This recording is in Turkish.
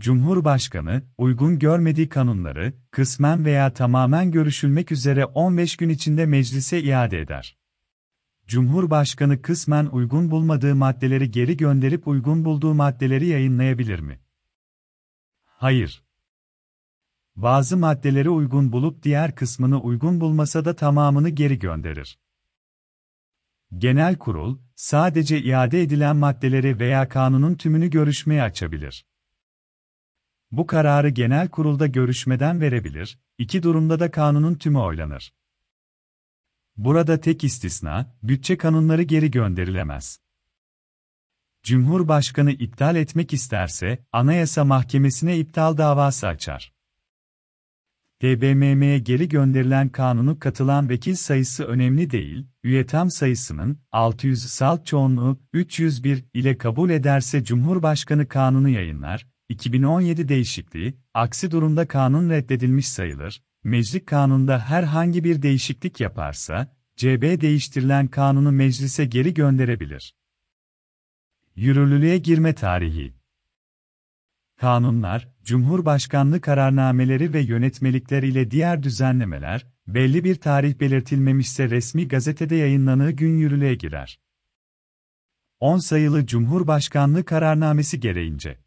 Cumhurbaşkanı, uygun görmediği kanunları, kısmen veya tamamen görüşülmek üzere 15 gün içinde meclise iade eder. Cumhurbaşkanı kısmen uygun bulmadığı maddeleri geri gönderip uygun bulduğu maddeleri yayınlayabilir mi? Hayır. Bazı maddeleri uygun bulup diğer kısmını uygun bulmasa da tamamını geri gönderir. Genel kurul, sadece iade edilen maddeleri veya kanunun tümünü görüşmeye açabilir. Bu kararı genel kurulda görüşmeden verebilir, iki durumda da kanunun tümü oylanır. Burada tek istisna, bütçe kanunları geri gönderilemez. Cumhurbaşkanı iptal etmek isterse, Anayasa Mahkemesi'ne iptal davası açar. DBMM'ye geri gönderilen kanunu katılan vekil sayısı önemli değil, üye tam sayısının 600 salt çoğunluğu 301 ile kabul ederse Cumhurbaşkanı kanunu yayınlar, 2017 değişikliği, aksi durumda kanun reddedilmiş sayılır, meclis kanunda herhangi bir değişiklik yaparsa, CB değiştirilen kanunu meclise geri gönderebilir. Yürürlülüğe girme tarihi Kanunlar, Cumhurbaşkanlığı kararnameleri ve yönetmelikler ile diğer düzenlemeler, belli bir tarih belirtilmemişse resmi gazetede yayınlanığı gün yürürlüğe girer. 10 sayılı Cumhurbaşkanlığı kararnamesi gereğince